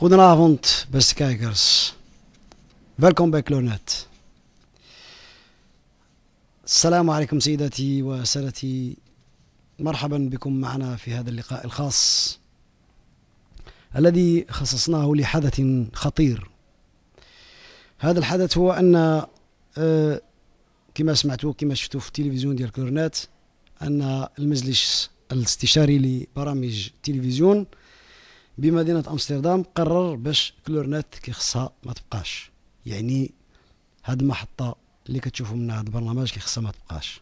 Goedenavond, beste kijkers. Welkom bij Clonet. السلام عليكم سيداتي وسادتي مرحبا بكم معنا في هذا اللقاء الخاص الذي خصصناه لحدث خطير هذا الحدث هو ان كما سمعتوا كما شفتوا في التلفزيون ديال كلورنات ان المجلس الاستشاري لبرامج التلفزيون بمدينه امستردام قرر باش كلورنات كي خصها ما تبقاش يعني هاد المحطه اللي كتشوفوا منها هاد البرنامج كي خصها ما تبقاش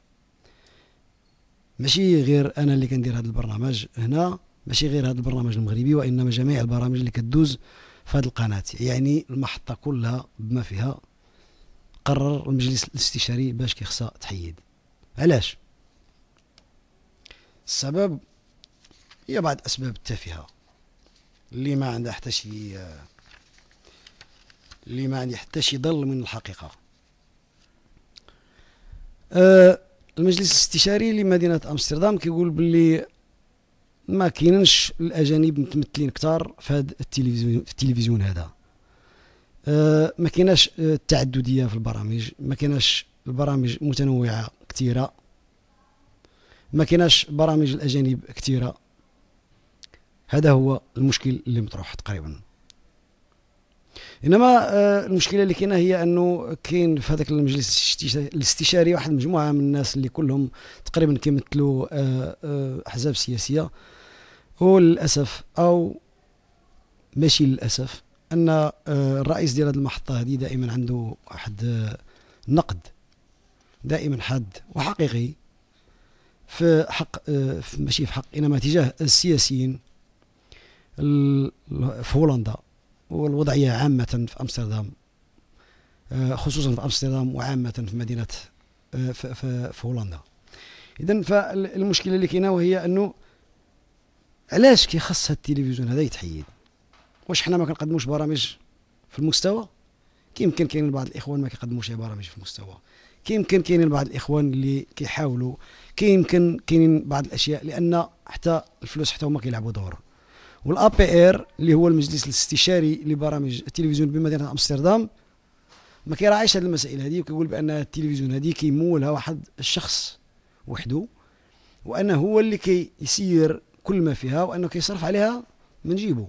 ماشي غير انا اللي كندير هاد البرنامج هنا ماشي غير هاد البرنامج المغربي وانما جميع البرامج اللي كدوز في هاد القناه يعني المحطه كلها بما فيها قرر المجلس الاستشاري باش كي خصها تحيد علاش السبب هي بعض اسباب تافهه اللي ما عنده حتى شي اللي ما عنده حتى شي ضل من الحقيقه أه، المجلس الاستشاري لمدينه امستردام كيقول باللي ما كاينينش الاجانب متمثلين كثار في هذا التلفزيون في التلفزيون هذا أه، ما كايناش التعدديه في البرامج ما كايناش البرامج متنوعه كثيره ما كايناش برامج الاجانب كثيره هذا هو المشكل اللي مطروح تقريبا انما آه، المشكله اللي كاينه هي انه كاين في هذاك المجلس الاستشاري واحد مجموعه من الناس اللي كلهم تقريبا كيمثلوا آه، آه، احزاب سياسيه وللاسف او ماشي للاسف ان الرئيس ديال هذه المحطه هذه دائما عنده واحد نقد دائما حاد وحقيقي في حق في ماشي في حق انما تجاه السياسيين في هولندا والوضعية عامة في أمستردام آه، خصوصا في أمستردام وعامة في مدينة آه، في, هولندا إذا فالمشكلة اللي كاينة وهي أنه علاش كيخص هاد التلفزيون هذا يتحيد واش حنا ما كنقدموش برامج في المستوى كيمكن كاينين بعض الاخوان ما كيقدموش برامج في المستوى كيمكن كاينين بعض الاخوان اللي كيحاولوا كيمكن كاينين بعض الاشياء لان حتى الفلوس حتى هما كيلعبوا دور والا بي ار اللي هو المجلس الاستشاري لبرامج التلفزيون بمدينه امستردام ما كيراعيش هذه المسائل هذه وكيقول بان التلفزيون هذه كيمولها واحد الشخص وحده وانه هو اللي كيسير كل ما فيها وانه كيصرف عليها من جيبه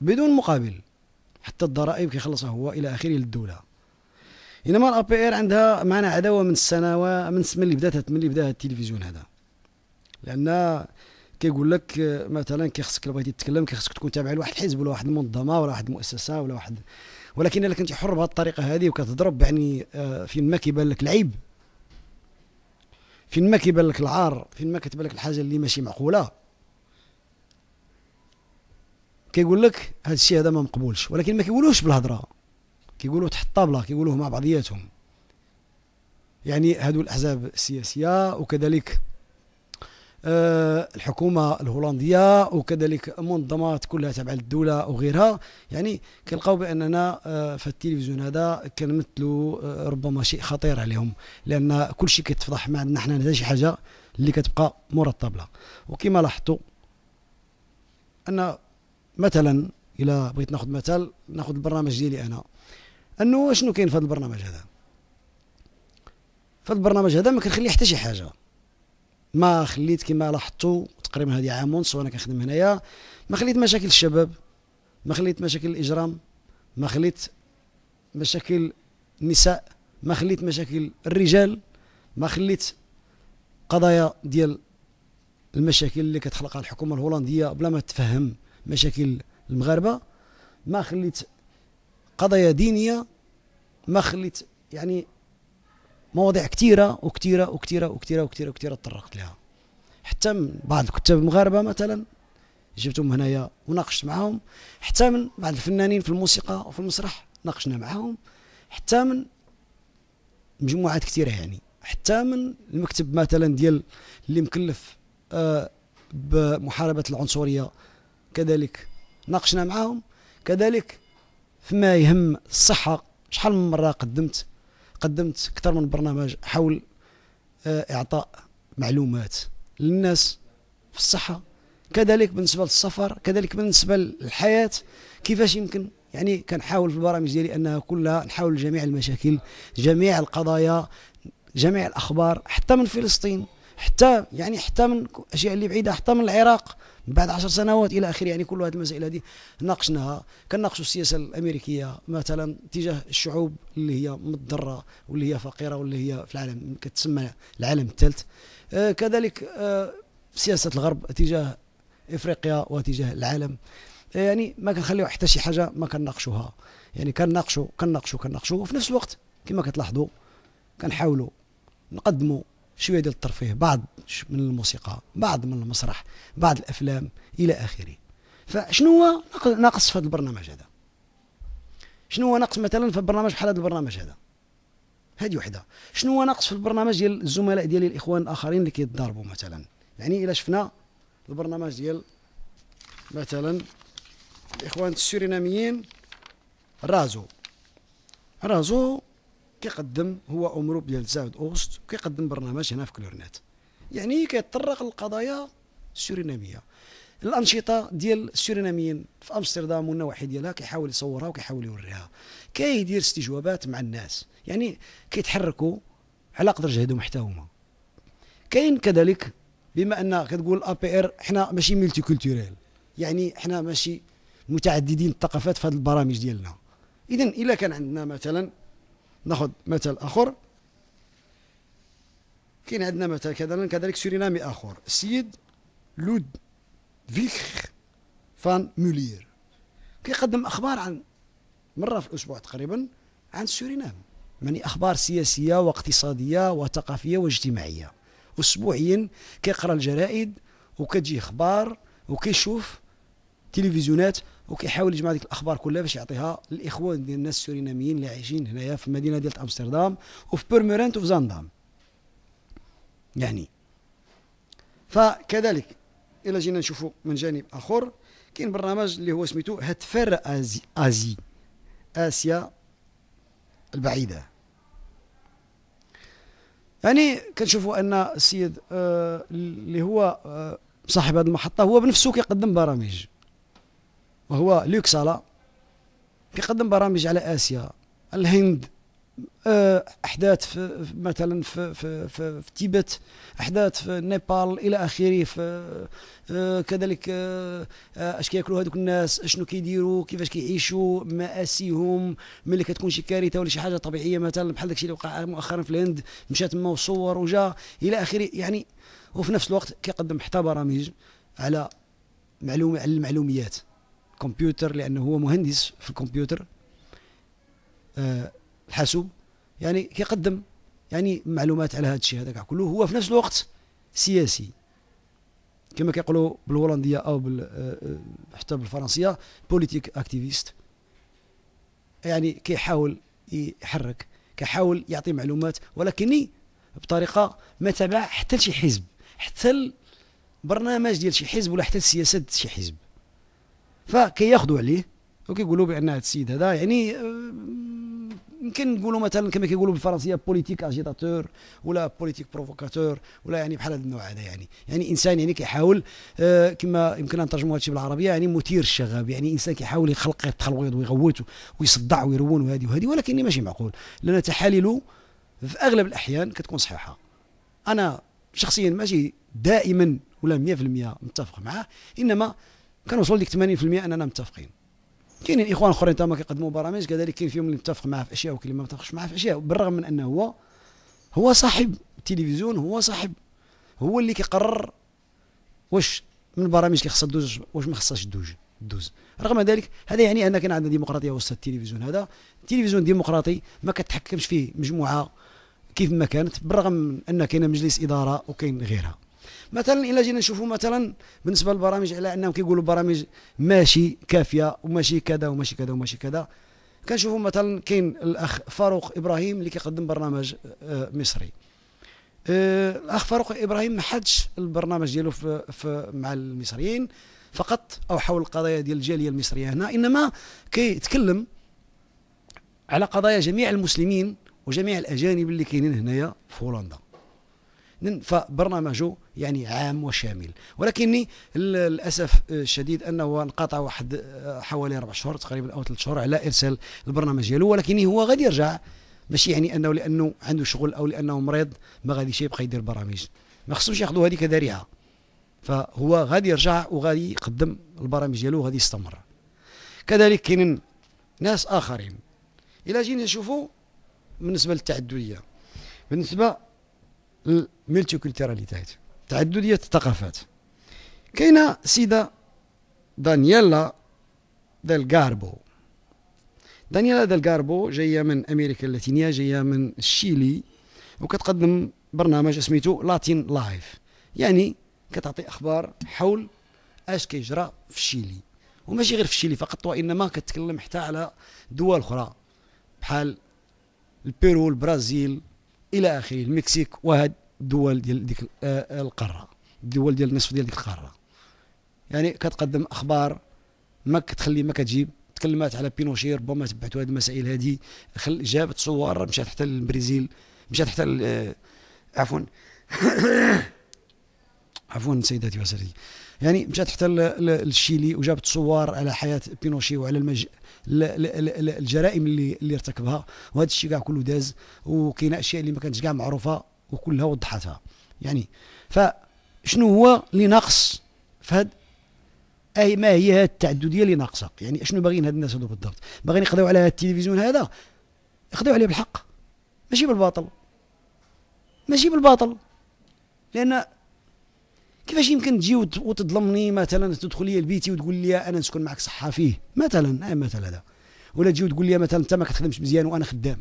بدون مقابل حتى الضرائب كيخلصها هو الى اخره للدوله انما الا بي ار عندها معنى عداوه من السنوات من اللي بدات من اللي بدا التلفزيون هذا لان كيقول لك مثلا كيخصك بغيتي تتكلم كيخصك تكون تابع لواحد الحزب ولا واحد المنظمه ولا واحد المؤسسه ولا واحد ولكن الا كنتي حر بهذه الطريقه هذه وكتضرب يعني آه، فين ما كيبان لك العيب فين ما كيبان لك العار فين ما كتبان لك الحاجه اللي ماشي معقوله كيقول لك هذا الشيء هذا ما مقبولش ولكن ما كيقولوش بالهضره كيقولوا تحت الطابله كيقولوه مع بعضياتهم يعني هادو الاحزاب السياسيه وكذلك آه، الحكومه الهولنديه وكذلك منظمات كلها تابعه للدوله وغيرها يعني كنلقاو باننا آه، في التلفزيون هذا كنمثلوا آه، ربما شيء خطير عليهم لان كل شيء كيتفضح ما عندنا حنا حتى شي حاجه اللي كتبقى مورا الطابله وكما لاحظتوا ان مثلا الى بغيت ناخذ مثال ناخذ البرنامج ديالي انا انه شنو كاين في هذا البرنامج هذا في هذا البرنامج هذا ما كنخلي حتى شي حاجه ما خليت كما لاحظتوا تقريبا هذه عام ونص وانا كنخدم هنايا ما خليت مشاكل الشباب ما خليت مشاكل الاجرام ما خليت مشاكل النساء ما خليت مشاكل الرجال ما خليت قضايا ديال المشاكل اللي كتخلقها الحكومه الهولنديه بلا ما تفهم مشاكل المغاربه ما خليت قضايا دينيه ما خليت يعني مواضيع كثيرة وكثيرة وكثيرة وكثيرة وكثيرة وكثيرة تطرقت لها حتى من بعض الكتاب المغاربة مثلا جبتهم هنايا وناقشت معاهم حتى من بعض الفنانين في الموسيقى وفي المسرح ناقشنا معاهم حتى من مجموعات كثيرة يعني حتى من المكتب مثلا ديال اللي مكلف آه بمحاربة العنصرية كذلك ناقشنا معاهم كذلك فيما يهم الصحة شحال من مرة قدمت قدمت اكثر من برنامج حول آه، اعطاء معلومات للناس في الصحه كذلك بالنسبه للسفر كذلك بالنسبه للحياه كيفاش يمكن يعني كنحاول في البرامج ديالي انها كلها نحاول جميع المشاكل جميع القضايا جميع الاخبار حتى من فلسطين حتى يعني حتى من اشياء اللي بعيده حتى من العراق من بعد 10 سنوات الى اخره يعني كل هذه المسائل هذه ناقشناها كناقشوا السياسه الامريكيه مثلا تجاه الشعوب اللي هي مضره واللي هي فقيره واللي هي في العالم كتسمى العالم الثالث آه كذلك آه سياسه الغرب تجاه افريقيا وتجاه العالم آه يعني ما كنخليو حتى شي حاجه ما كنناقشوها يعني كنناقشوا كنناقشوا كنناقشوا وفي نفس الوقت كما كتلاحظوا كنحاولوا نقدموا شويه ديال الترفيه بعض من الموسيقى بعض من المسرح بعض الافلام الى اخره فشنو هو ناقص في هذا البرنامج هذا شنو هو ناقص مثلا في برنامج بحال هذا البرنامج هذا هذه وحده شنو هو ناقص في البرنامج ديال الزملاء ديالي الاخوان الاخرين اللي كيتضاربوا مثلا يعني الا شفنا البرنامج ديال مثلا الاخوان السوريناميين رازو رازو كيقدم هو امرو ديال 9 اغسطس وكيقدم برنامج هنا في كلورنات يعني كيتطرق للقضايا السوريناميه الانشطه ديال السوريناميين في امستردام والنواحي ديالها كيحاول يصورها وكيحاول يوريها كيدير استجوابات مع الناس يعني كيتحركوا على قدر جهدهم حتى هما كاين كذلك بما ان كتقول ا بي ار حنا ماشي ملتي كولتوريل يعني حنا ماشي متعددين الثقافات في هذه البرامج ديالنا اذا الا كان عندنا مثلا ناخذ مثال اخر كاين عندنا مثال كذلك كذلك سورينامي اخر السيد لود فيخ فان مولير كيقدم اخبار عن مره في الاسبوع تقريبا عن سورينام يعني اخبار سياسيه واقتصاديه وثقافيه واجتماعيه اسبوعيا كيقرا الجرائد وكتجي اخبار وكيشوف تلفزيونات وكيحاول يجمع ديك الاخبار كلها باش يعطيها للاخوان ديال الناس السوريناميين اللي عايشين هنايا في المدينه ديال امستردام وفي بيرميرنت وفي زاندام يعني فكذلك الى جينا نشوفوا من جانب اخر كاين برنامج اللي هو سميتو هتفر ازي ازي اسيا البعيده يعني كنشوفوا ان السيد آه اللي هو آه صاحب هذه المحطه هو بنفسه كيقدم برامج وهو لوكسالا سالا يقدم برامج على اسيا الهند آه، احداث في مثلا في في في, في تيبت احداث في نيبال الى اخره في كذلك آه، اش كياكلوا هذوك الناس شنو كيديروا كيفاش كيعيشوا ماسيهم ملي كتكون شي كارثه ولا شي حاجه طبيعيه مثلا بحال داكشي اللي وقع مؤخرا في الهند مشى تما وصور وجا الى اخره يعني وفي نفس الوقت كيقدم حتى برامج على معلومه على المعلوميات كمبيوتر لانه هو مهندس في الكمبيوتر آه، الحاسوب يعني كيقدم يعني معلومات على هذا الشيء هذا كله هو في نفس الوقت سياسي كما كيقولوا بالهولنديه او بال آه، آه، حتى بالفرنسيه بوليتيك اكتيفيست يعني كيحاول يحرك كيحاول يعطي معلومات ولكن بطريقه ما تابع حتى لشي حزب حتى البرنامج ديال شي حزب ولا حتى سياسه شي حزب فكياخذوا عليه وكيقولوا بان هذا السيد هذا يعني آه، يمكن نقولوا مثلا كما كيقولوا بالفرنسيه بوليتيك اجيتاتور ولا بوليتيك بروفوكاتور ولا يعني بحال هذا النوع هذا يعني يعني انسان يعني كيحاول آه، كما يمكن نترجموا هذا الشيء بالعربيه يعني مثير الشغب يعني انسان كيحاول يخلق التلويض ويغوت ويصدع ويرون وهذه وهذه ولكن ماشي معقول لان تحاليله في اغلب الاحيان كتكون صحيحه انا شخصيا ماشي دائما ولا 100% متفق معاه انما وصل لديك 80% اننا متفقين كاينين اخوان اخرين تما كيقدموا برامج كذلك كاين فيهم اللي متفق معاه في اشياء وكاين اللي ما متفقش معاه في اشياء بالرغم من انه هو هو صاحب التلفزيون هو صاحب هو اللي كيقرر واش من اللي كيخصها تدوز واش ما خصهاش تدوز دوز رغم ذلك هذا يعني ان كان عندنا ديمقراطيه وسط التلفزيون هذا التلفزيون ديمقراطي ما كتحكمش فيه مجموعه كيف ما كانت بالرغم من ان كاين مجلس اداره وكاين غيرها مثلا الا جينا نشوفوا مثلا بالنسبه للبرامج على انهم كيقولوا برامج ماشي كافيه وماشي كذا وماشي كذا وماشي كذا كنشوفوا مثلا كاين الاخ فاروق ابراهيم اللي كيقدم برنامج آه، مصري آه، الاخ فاروق ابراهيم ما حدش البرنامج ديالو في, في مع المصريين فقط او حول القضايا ديال الجاليه المصريه هنا انما كيتكلم على قضايا جميع المسلمين وجميع الاجانب اللي كاينين هنايا في هولندا فبرنامجه يعني عام وشامل ولكني للاسف الشديد انه انقطع واحد حوالي اربع شهور تقريبا او ثلاث شهور على ارسال البرنامج ديالو ولكن هو غادي يرجع ماشي يعني انه لانه عنده شغل او لانه مريض ما غاديش يبقى يدير برامج ما خصوش ياخذوا هذه كذريعه فهو غادي يرجع وغادي يقدم البرامج ديالو وغادي يستمر كذلك كاينين ناس اخرين الى جينا نشوفوا بالنسبه للتعدديه بالنسبه الملتيكولتيراليتات تعدديه الثقافات كاينه سيده دانييلا ديل غاربو دانييلا ديل غاربو جايه من امريكا اللاتينيه جايه من الشيلي وكتقدم برنامج سميتو لاتين لايف يعني كتعطي اخبار حول اش كيجرى في الشيلي وماشي غير في الشيلي فقط وانما كتكلم حتى على دول اخرى بحال البيرو البرازيل الى اخره المكسيك وهاد الدول ديال ديك القاره الدول ديال النصف ديال ديك القاره يعني كتقدم اخبار ما كتخلي ما كتجيب تكلمات على بينوشي ربما تبعتوا هذه المسائل هذه جابت صور مشات حتى للبرازيل مشات حتى عفوا عفوا سيداتي وسادتي يعني مشات حتى للشيلي وجابت صور على حياه بينوشي وعلى المج... الجرائم اللي اللي ارتكبها وهذا الشيء كاع كله داز وكاين اشياء اللي ما كانتش كاع معروفه وكلها وضحتها يعني فشنو هو اللي ناقص في هاد اي ما هي هاد التعدديه اللي ناقصه يعني شنو باغيين هاد الناس هادو بالضبط باغيين يقضيو على هاد التلفزيون هذا يقضيو عليه بالحق ماشي بالباطل ماشي بالباطل لان كيفاش يمكن تجي وتظلمني مثلا تدخل لي لبيتي وتقول لي انا نسكن معك صحه فيه مثلا آه مثلا هذا ولا تجي وتقول لي مثلا انت ما كتخدمش مزيان وانا خدام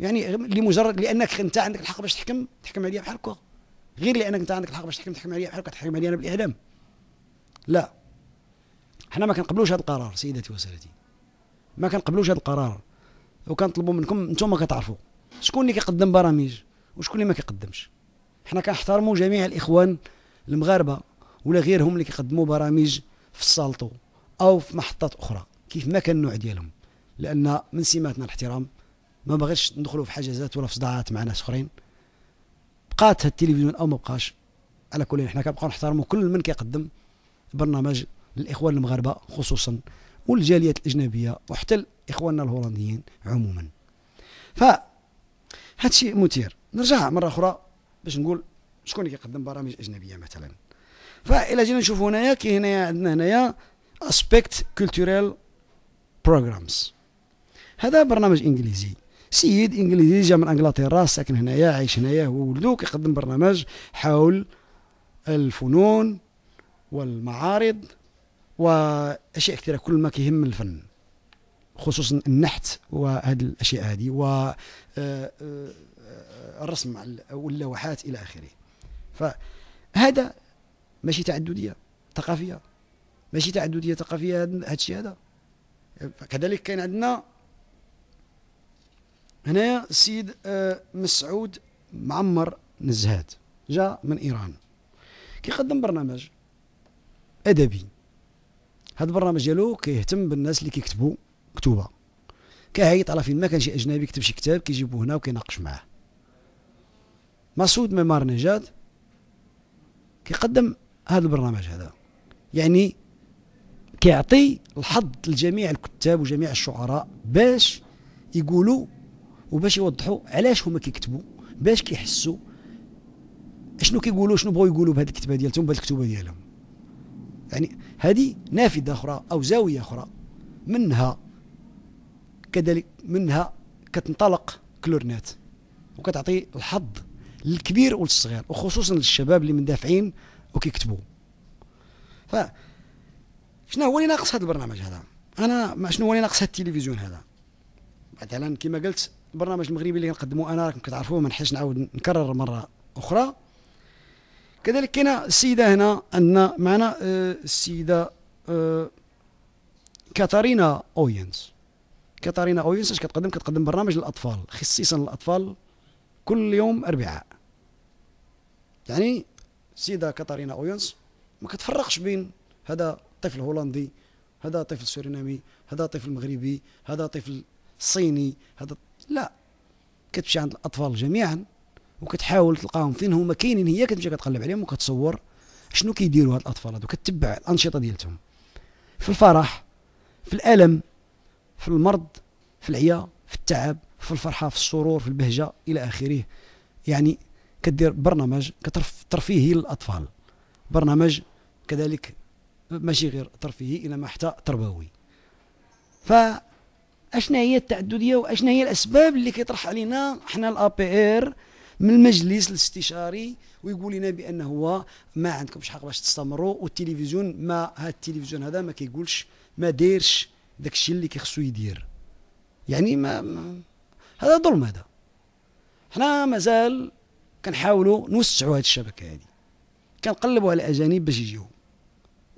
يعني لمجرد لانك انت عندك الحق باش تحكم تحكم عليا بحال هكا غير لانك انت عندك الحق باش تحكم تحكم عليا بحال هكا تحكم عليا انا بالاعدام لا حنا ما كنقبلوش هذا القرار سيداتي وسادتي ما كنقبلوش هذا القرار وكنطلبوا منكم انتم كتعرفوا شكون اللي كيقدم برامج وشكون اللي ما كيقدمش حنا كنحترموا جميع الاخوان المغاربه ولا غيرهم اللي كيقدموا برامج في السالطو او في محطات اخرى كيف ما كان النوع ديالهم لان من سماتنا الاحترام ما بغيتش ندخلوا في حجازات ولا في صداعات مع ناس اخرين بقات التلفزيون او ما بقاش على كل حنا كنبقاو نحترموا كل من كيقدم برنامج للاخوان المغاربه خصوصا والجاليات الاجنبيه وحتى الاخواننا الهولنديين عموما ف هادشي مثير نرجع مره اخرى باش نقول شكون اللي كيقدم برامج اجنبيه مثلا فإلا جينا نشوف هنايا كاين هنايا عندنا هنايا اسبيكت كولتوريل بروغرامز هذا برنامج انجليزي سيد انجليزي جا من انجلترا ساكن هنايا عايش هنايا هو ولدو كيقدم برنامج حول الفنون والمعارض واشياء كثيره كل ما كيهم الفن خصوصا النحت وهذه الاشياء هذه و آه، آه، آه، الرسم على واللوحات الى اخره فهذا ماشي تعدديه ثقافيه ماشي تعدديه ثقافيه هذا الشيء هذا فكذلك كاين عندنا هنا السيد آه، مسعود معمر نزهات جاء من ايران كيقدم برنامج ادبي هذا البرنامج ديالو كيهتم بالناس اللي كيكتبوا كتوبه كيعيط على فين ما كان شي اجنبي كتب شي كتاب كيجيبوه هنا وكيناقش معاه مسعود معمار نجاد كيقدم هذا البرنامج هذا يعني كيعطي الحظ لجميع الكتاب وجميع الشعراء باش يقولوا وباش يوضحوا علاش هما كيكتبوا باش كيحسوا شنو كيقولوا شنو بغاو يقولوا بهذه الكتابه ديالتهم بهذه الكتوبه ديالهم يعني هذه نافذه اخرى او زاويه اخرى منها كذلك منها كتنطلق كلورنات وكتعطي الحظ للكبير وللصغير وخصوصا للشباب اللي مندافعين وكيكتبوا ف شنو هو اللي ناقص هذا البرنامج هذا انا شنو هو اللي ناقص هذا التلفزيون هذا مثلا كما قلت البرنامج المغربي اللي نقدمه انا راكم كتعرفوه ما نحش نعاود نكرر مره اخرى كذلك كاينه السيده هنا عندنا معنا آه، السيده آه، كاتارينا اوينز كاتارينا اوينز اش كتقدم كتقدم برنامج للاطفال خصيصا للاطفال كل يوم اربعاء يعني السيده كاتارينا أويونس ما كتفرقش بين هذا طفل هولندي هذا طفل سورينامي هذا طفل مغربي هذا طفل صيني هذا لا كتمشي عند الاطفال جميعا وكتحاول تلقاهم فين هما كاينين هي كتمشي كتقلب عليهم وكتصور شنو كيديروا هاد الاطفال هادو كتبع الانشطه ديالتهم في الفرح في الالم في المرض في العيا في التعب في الفرحه في السرور في البهجه الى اخره يعني كدير برنامج ترفيهي للاطفال برنامج كذلك ماشي غير ترفيهي انما حتى تربوي ف اشنا هي التعدديه واشنا هي الاسباب اللي كيطرح علينا حنا الابي ار من المجلس الاستشاري ويقول لنا بان هو ما عندكمش حق باش تستمروا والتلفزيون ما هاد التلفزيون هذا ما كيقولش ما دايرش داك الشيء اللي كيخصو يدير يعني ما, ما هذا ظلم هذا حنا مازال كنحاولوا نوسعوا هذه الشبكه هذه كنقلبوا على اجانب باش يجيو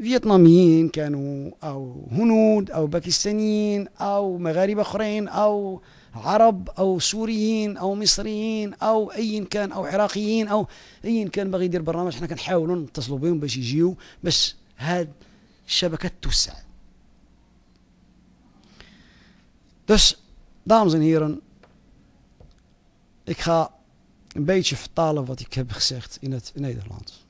فيتناميين كانوا او هنود او باكستانيين او مغاربه اخرين او عرب او سوريين او مصريين او ايا كان او عراقيين او ايا كان باغي يدير برنامج حنا كنحاولوا نتصلوا بهم باش يجيو باش هاد الشبكه توسع دوس dames هيرن heren, ik ga een beetje vertalen wat ik heb gezegd in het Nederlands.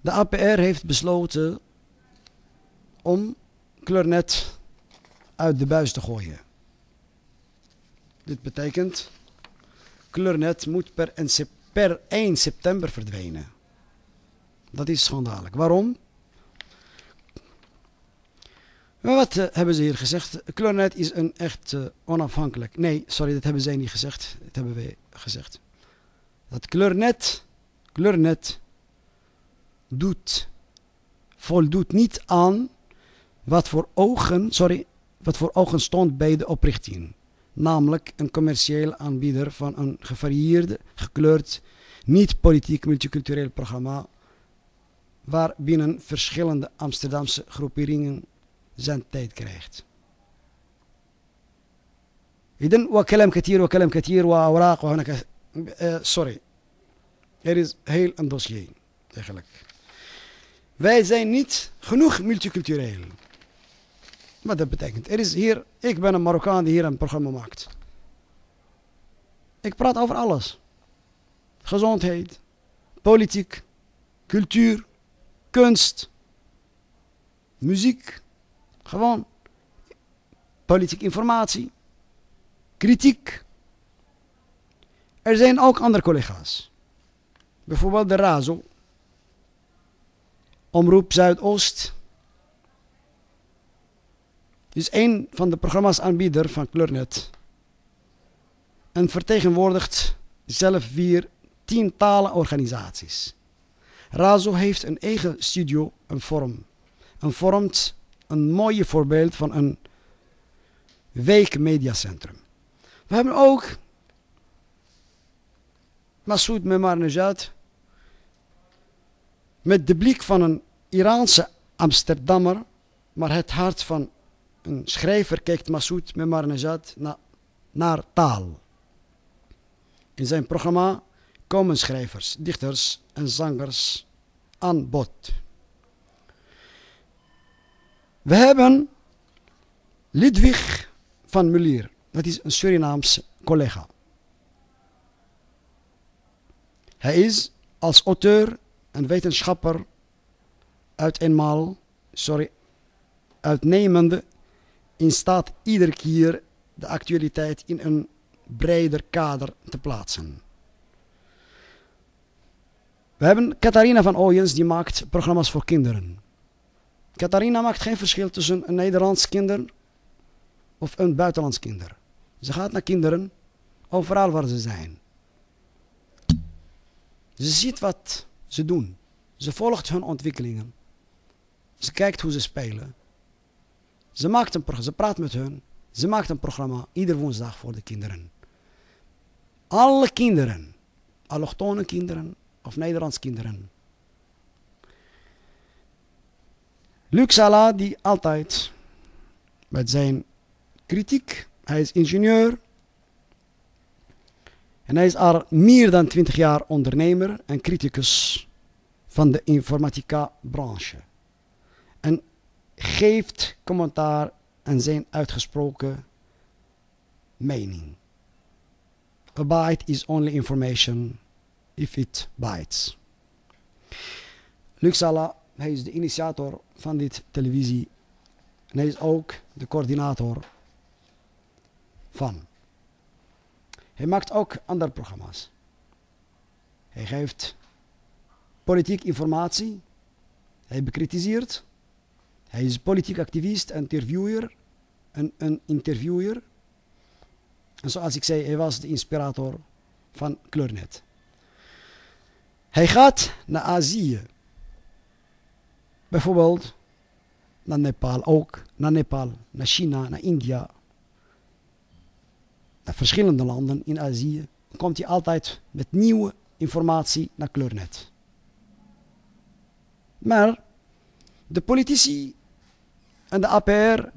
De APR heeft besloten om Kleurnet uit de buis te gooien. Dit betekent, Kleurnet moet per, 1 september verdwijnen. Dat is schandalig. Waarom? wat eh, hebben ze hier gezegd? Kleurnet is een echt eh, onafhankelijk. Nee, sorry, dat hebben zij niet gezegd. Dat hebben wij gezegd. Dat Kleurnet doet, voldoet niet aan wat voor ogen, sorry, wat voor ogen stond bij de oprichting. Namelijk een commercieel aanbieder van een gevarieerd, gekleurd, niet-politiek multicultureel programma. Waarbinnen verschillende Amsterdamse groeperingen tijd krijgt. إذن وكلام كثير وكلام كثير waar. وهناك sorry. Er is heel een dossier eigenlijk. Wij zijn niet genoeg multicultureel. Wat dat betekent. Er is hier, ik ben een Marokkaan die hier een programma maakt. Ik praat over alles. Gezondheid, politiek, cultuur, kunst, muziek, gewoon politieke informatie, kritiek. Er zijn ook andere collega's. Bijvoorbeeld de RAZO, Omroep Zuidoost. Is een van de programma's aanbieder van Kleurnet. En vertegenwoordigt zelf vier tientallen organisaties. RAZO heeft een eigen studio een vorm. een vormt een mooi voorbeeld van een mediacentrum. We hebben ook Massoud Memarnejad met de blik van een Iraanse Amsterdammer, maar het hart van een schrijver kijkt Massoud Memarnejad na, naar taal. In zijn programma komen schrijvers, dichters en zangers aan bod. We hebben Ludwig van Mulier. Dat is een Surinaamse collega. Hij is als auteur en wetenschapper uit eenmaal, sorry, uitnemende in staat iedere keer de actualiteit in een breder kader te plaatsen. We hebben Catharina van Ooyens, die maakt programma's voor kinderen. Catharina maakt geen verschil tussen een Nederlands kinder of een buitenlands kinder. Ze gaat naar kinderen, overal waar ze zijn. Ze ziet wat ze doen. Ze volgt hun ontwikkelingen. Ze kijkt hoe ze spelen. Ze, maakt een ze praat met hun. Ze maakt een programma ieder woensdag voor de kinderen. Alle kinderen, allochtone kinderen of Nederlands kinderen, Luc Sala, die altijd met zijn kritiek, hij is ingenieur. En hij is al meer dan 20 jaar ondernemer en criticus van de informatica-branche. En geeft commentaar en zijn uitgesproken mening. A bite is only information if it bites. Luxala hij is de initiator van dit televisie. En hij is ook de coördinator van. Hij maakt ook andere programma's. Hij geeft politiek informatie. Hij bekritiseert. Hij is politiek activist, interviewer. Een, een interviewer. En zoals ik zei, hij was de inspirator van Kleurnet. Hij gaat naar Azië. Bijvoorbeeld naar Nepal ook, naar Nepal, naar China, naar India, naar verschillende landen in Azië, komt hij altijd met nieuwe informatie naar Kleurnet. Maar de politici en de APR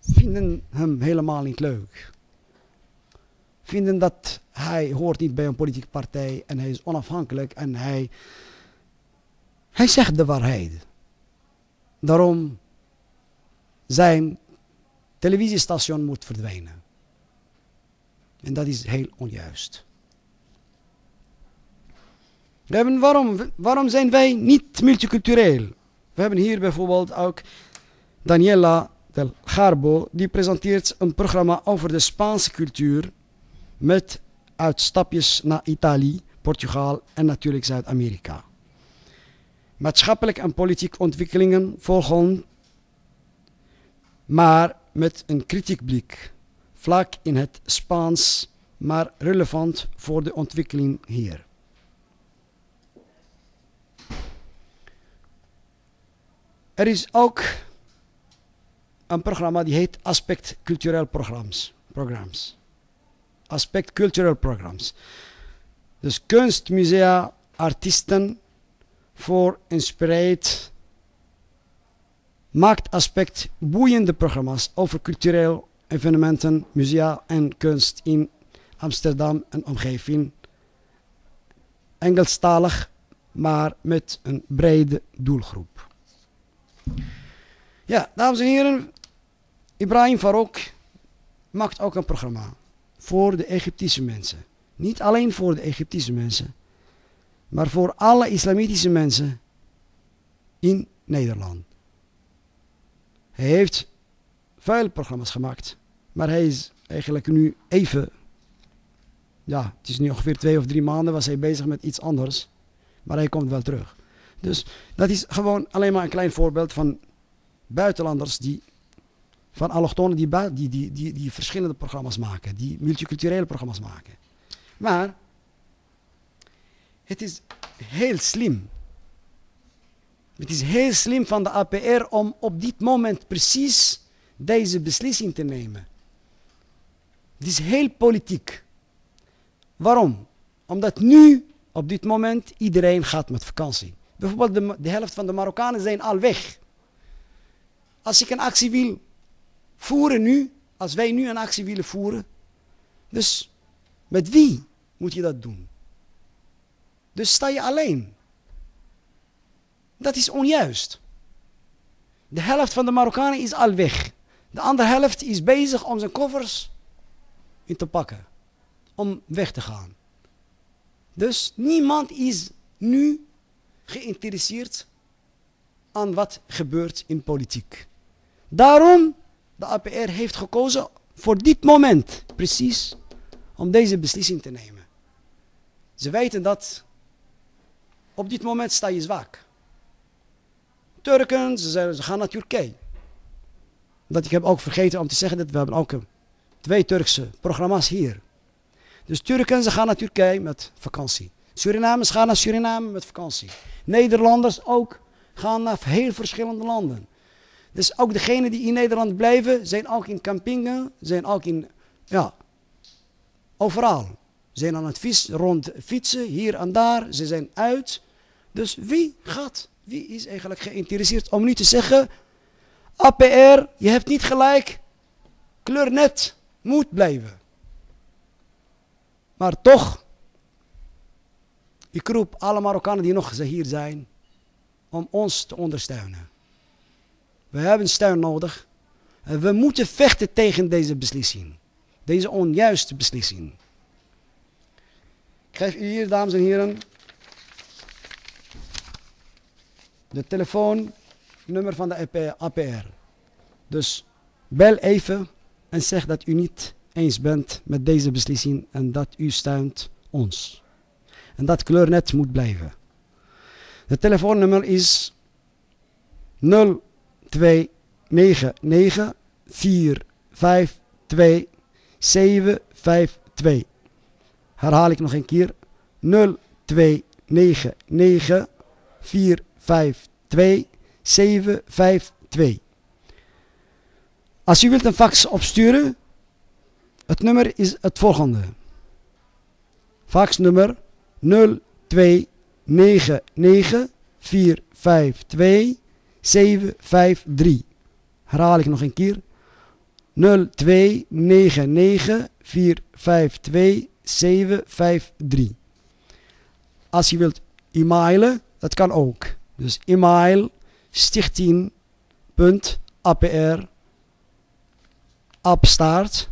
vinden hem helemaal niet leuk. Vinden dat hij hoort niet bij een politieke partij en hij is onafhankelijk en hij, hij zegt de waarheid. Daarom zijn televisiestation moet verdwijnen. En dat is heel onjuist. We hebben, waarom, waarom zijn wij niet multicultureel? We hebben hier bijvoorbeeld ook Daniela del Garbo, die presenteert een programma over de Spaanse cultuur met uitstapjes naar Italië, Portugal en natuurlijk Zuid-Amerika maatschappelijke en politieke ontwikkelingen volgen, maar met een kritiekblik, vlak in het Spaans, maar relevant voor de ontwikkeling hier. Er is ook een programma die heet Aspect Cultureel Programs. programs. Aspect Cultureel Programs. Dus Kunstmusea artiesten, voor Inspireert maakt aspect boeiende programma's over cultureel evenementen, musea en kunst in Amsterdam en omgeving. Engelstalig, maar met een brede doelgroep. Ja, dames en heren, Ibrahim Farouk maakt ook een programma voor de Egyptische mensen. Niet alleen voor de Egyptische mensen, maar voor alle islamitische mensen in Nederland. Hij heeft veel programma's gemaakt, maar hij is eigenlijk nu even, ja, het is nu ongeveer twee of drie maanden was hij bezig met iets anders, maar hij komt wel terug. Dus dat is gewoon alleen maar een klein voorbeeld van buitenlanders die, van allochtonen die, die, die, die verschillende programma's maken, die multiculturele programma's maken. Maar het is heel slim. Het is heel slim van de APR om op dit moment precies deze beslissing te nemen. Het is heel politiek. Waarom? Omdat nu, op dit moment, iedereen gaat met vakantie. Bijvoorbeeld de, de helft van de Marokkanen zijn al weg. Als ik een actie wil voeren nu, als wij nu een actie willen voeren, dus met wie moet je dat doen? Dus sta je alleen. Dat is onjuist. De helft van de Marokkanen is al weg. De andere helft is bezig om zijn koffers in te pakken. Om weg te gaan. Dus niemand is nu geïnteresseerd aan wat gebeurt in politiek. Daarom de APR heeft gekozen voor dit moment precies om deze beslissing te nemen. Ze weten dat op dit moment sta je zwak. Turken, ze, gaan naar Turkije. Dat ik heb ook vergeten om te zeggen dat we hebben ook twee Turkse programma's hier. Dus Turken, ze gaan naar Turkije met vakantie. Surinamers gaan naar Suriname met vakantie. Nederlanders ook gaan naar heel verschillende landen. Dus ook degenen die in Nederland blijven, zijn ook in campingen, zijn ook in, ja, overal zijn aan het fiets, rond fietsen, hier en daar. Ze zijn uit. Dus wie gaat? Wie is eigenlijk geïnteresseerd om nu te zeggen... APR, je hebt niet gelijk. Kleurnet moet blijven. Maar toch, ik roep alle Marokkanen die nog hier zijn, om ons te ondersteunen. We hebben steun nodig. En we moeten vechten tegen deze beslissing. Deze onjuiste beslissing geef u hier, dames en heren, de telefoonnummer van de APR. Dus bel even en zeg dat u niet eens bent met deze beslissing en dat u steunt ons. En dat kleurnet moet blijven. Het telefoonnummer is 0299452752. 452 752 herhaal ik nog een keer. 0299 452 752. Als u wilt een fax opsturen, het nummer is het volgende. Faxnummer 753. Herhaal ik nog een keer. 452. 753. Als je wilt e-mailen, dat kan ook. Dus e-mail stichting.apr apstaart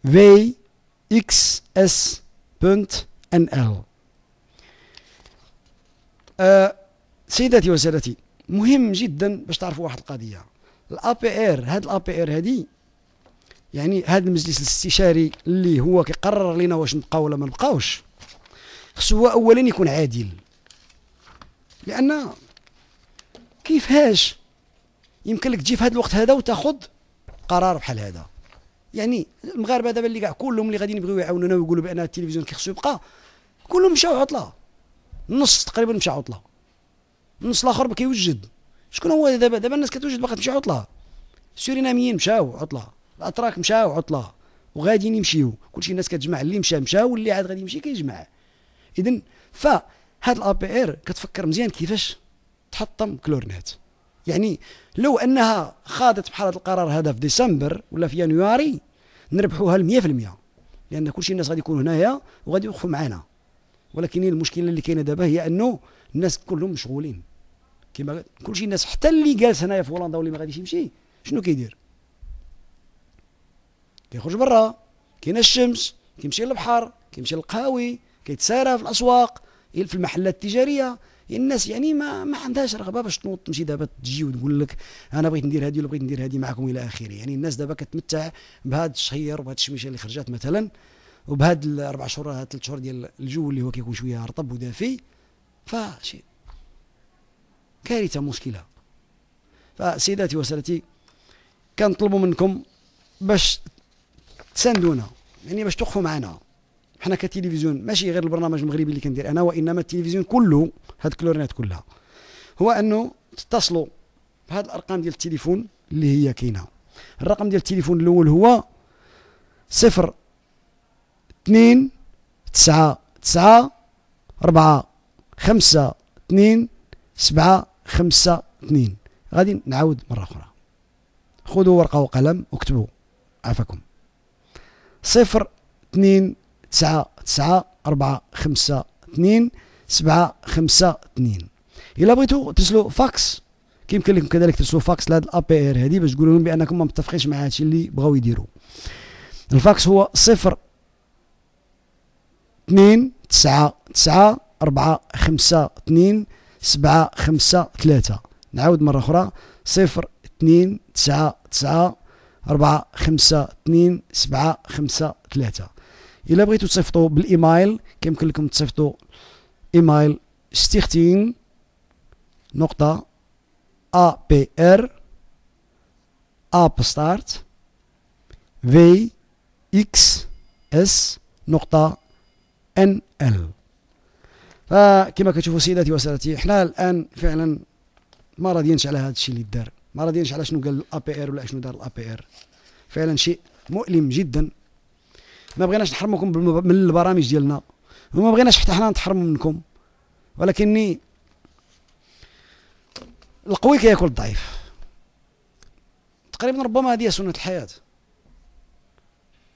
wxs.nl آه سيداتي وسادتي مهم جدا باش تعرفوا واحد القضيه الابي ار هاد APR ار هادي يعني هذا المجلس الاستشاري اللي هو كيقرر لنا واش نبقاو ولا ما نبقاوش خصو اولا يكون عادل لان كيفاش يمكن لك تجي في هذا الوقت هذا وتاخذ قرار بحال هذا يعني المغاربه دابا اللي كاع كلهم اللي غاديين يبغيو يعاونونا ويقولوا بان التلفزيون كيخصو يبقى كلهم مشاو عطله النص تقريبا مشى عطله النص الاخر ما كيوجد شكون هو دابا دابا الناس كتوجد باقي تمشي عطله السوريناميين مشاو عطله الاتراك مشاو عطله وغاديين يمشيو كلشي الناس كتجمع اللي مشى مشى واللي عاد غادي يمشي كيجمع اذا فهاد بي ار كتفكر مزيان كيفاش تحطم كلورنات يعني لو انها خاضت بحال هذا القرار هذا في ديسمبر ولا في يناير نربحوها 100% لان كلشي الناس غادي يكونوا هنايا وغادي يوقفوا معنا ولكن المشكله اللي كاينه دابا هي انه الناس كلهم مشغولين كما كلشي الناس حتى اللي جالس هنايا في هولندا واللي ما غاديش يمشي شنو كيدير كيخرج برا كاين الشمس كيمشي للبحر كيمشي للقهاوي كيتسارى في الاسواق في المحلات التجاريه الناس يعني ما ما عندهاش رغبه باش تنوض تمشي دابا تجي وتقول لك انا بغيت ندير هذه ولا بغيت ندير هذه معكم الى اخره يعني الناس دابا كتمتع بهذا الشهير وبهذا الشميشه اللي خرجت مثلا وبهذا الاربع شهور هذا ثلاث شهور ديال الجو اللي هو كيكون شويه رطب ودافي فشي كارثه مشكله فسيداتي وسادتي كنطلبوا منكم باش تساندونا يعني باش توقفوا معنا حنا كتلفزيون ماشي غير البرنامج المغربي اللي كندير انا وانما التلفزيون كله هاد الكلورينات كلها هو انه تتصلوا بهاد الارقام ديال التليفون اللي هي كاينه الرقم ديال التليفون الاول هو صفر اثنين تسعة تسعة أربعة خمسة اثنين سبعة خمسة اثنين غادي نعاود مرة أخرى خذوا ورقة وقلم واكتبوا عافاكم صفر اثنين تسعة تسعة أربعة خمسة اثنين سبعة خمسة اثنين إلا بغيتو ترسلو فاكس كيمكن لكم كذلك ترسلو فاكس لهاد الابي إير هادي باش تقولوا لهم بأنكم ما متفقينش مع هادشي اللي بغاو يديروا الفاكس هو صفر اثنين تسعة تسعة أربعة خمسة اثنين سبعة خمسة ثلاثة نعاود مرة أخرى صفر اثنين تسعة تسعة 4 5 2 7 5 3 الا بغيتو تصيفطوا بالايميل كيمكن لكم تصيفطوا ايميل ستيختين نقطة ا بي ار اب ستارت في اكس اس نقطة ان ال فكما كتشوفوا سيداتي وسادتي حنا الان فعلا ما راضيينش على هذا الشيء اللي دار ما راضيينش على شنو قال الاي بي ار ولا شنو دار الاي بي ار فعلا شيء مؤلم جدا ما بغيناش نحرمكم من البرامج ديالنا وما بغيناش حتى حنا نتحرموا منكم ولكني القوي كياكل الضعيف تقريبا ربما هذه سنه الحياه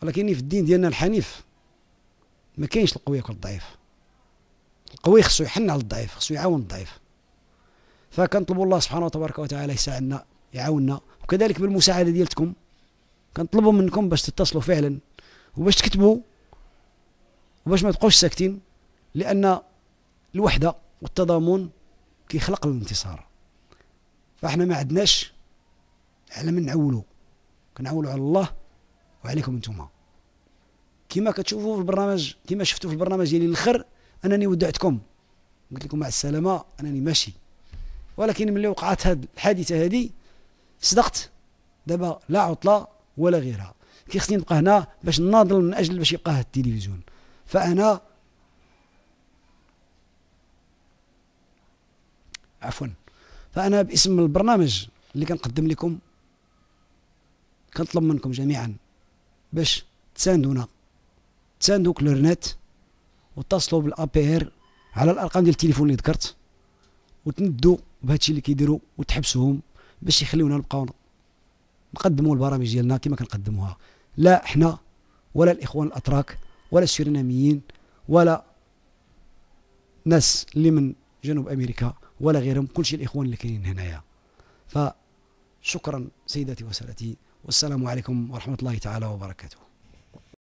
ولكني في الدين ديالنا الحنيف ما كاينش القوي ياكل الضعيف القوي خصو يحن على الضعيف خصو يعاون الضعيف فكنطلبوا الله سبحانه وتبارك وتعالى يساعدنا يعاوننا وكذلك بالمساعده ديالتكم كنطلبوا منكم باش تتصلوا فعلا وباش تكتبوا وباش ما تبقوش ساكتين لان الوحده والتضامن كيخلق الانتصار فاحنا ما عندناش على من نعولوا كنعولوا على الله وعليكم انتم كما كتشوفوا في البرنامج كما شفتوا في البرنامج ديالي الاخر انني ودعتكم قلت لكم مع السلامه انني ماشي ولكن ملي وقعت هاد الحادثه هادي صدقت دابا لا عطله ولا غيرها كيخصني نبقى هنا باش ناضل من اجل باش يبقى هاد التلفزيون فانا عفوا فانا باسم البرنامج اللي كنقدم لكم كنطلب منكم جميعا باش تساندونا تساندو كلورنت واتصلوا بالابير على الارقام ديال التليفون اللي ذكرت وتندو الشيء اللي كيديروا وتحبسهم باش يخليونا نبقاو نقدموا البرامج ديالنا كما كنقدموها لا احنا ولا الاخوان الاتراك ولا السوريناميين ولا ناس اللي من جنوب امريكا ولا غيرهم كلشي الاخوان اللي كاينين هنايا فشكرا سيداتي وسادتي والسلام عليكم ورحمه الله تعالى وبركاته